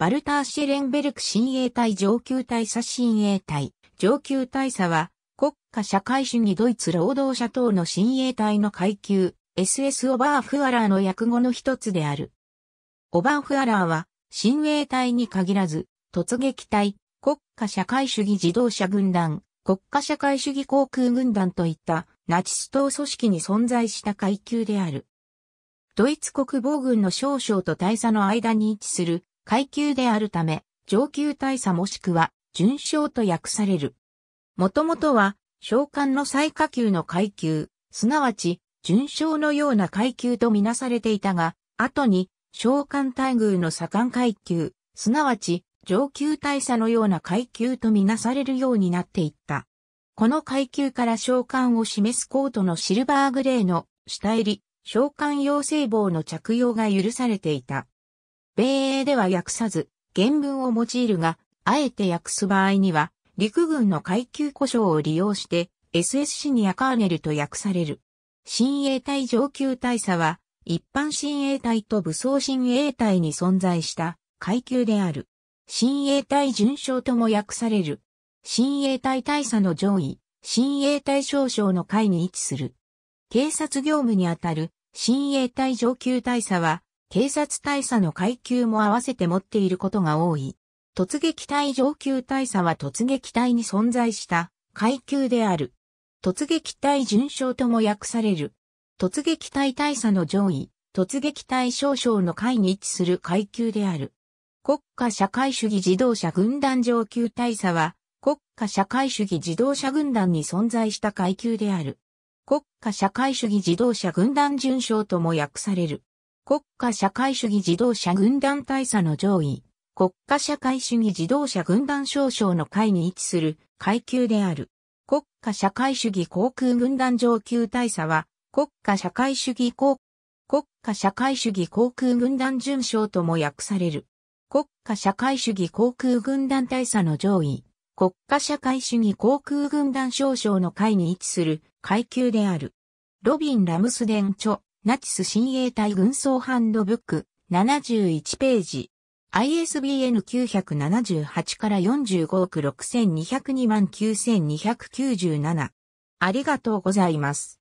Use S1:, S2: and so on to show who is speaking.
S1: バルター・シェレンベルク親衛隊上級大佐親衛隊。上級大佐は、国家社会主義ドイツ労働者党の親衛隊の階級、SS オバーフアラーの訳語の一つである。オバーフアラーは、親衛隊に限らず、突撃隊、国家社会主義自動車軍団、国家社会主義航空軍団といったナチス党組織に存在した階級である。ドイツ国防軍の少将と大佐の間に位置する階級であるため、上級大佐もしくは、順将と訳される。もともとは、召喚の最下級の階級、すなわち、順将のような階級とみなされていたが、後に、召喚待遇の左官階級、すなわち、上級大佐のような階級とみなされるようになっていった。この階級から召喚を示すコートのシルバーグレーの下入り、召喚養成棒の着用が許されていた。米英では訳さず、原文を用いるが、あえて訳す場合には、陸軍の階級故障を利用して、SSC にアカーネルと訳される。新衛隊上級大佐は、一般新衛隊と武装新衛隊に存在した階級である。新衛隊順将とも訳される。新衛隊大佐の上位、新衛隊少将の階に位置する。警察業務にあたる、新衛隊上級大佐は、警察大佐の階級も合わせて持っていることが多い。突撃隊上級大佐は突撃隊に存在した階級である。突撃隊順将とも訳される。突撃隊大佐の上位、突撃隊少将の階に位置する階級である。国家社会主義自動車軍団上級大佐は、国家社会主義自動車軍団に存在した階級である。国家社会主義自動車軍団順将とも訳される。国家社会主義自動車軍団大佐の上位、国家社会主義自動車軍団少将の会に位置する階級である。国家社会主義航空軍団上級大佐は、国家社会主義航国家社会主義航空軍団準将とも訳される。国家社会主義航空軍団大佐の上位、国家社会主義航空軍団少将の会に位置する階級である。ロビン・ラムスデン著。ナチス親衛隊軍曹ハンドブック、71ページ。ISBN 978から45億6202万9297。ありがとうございます。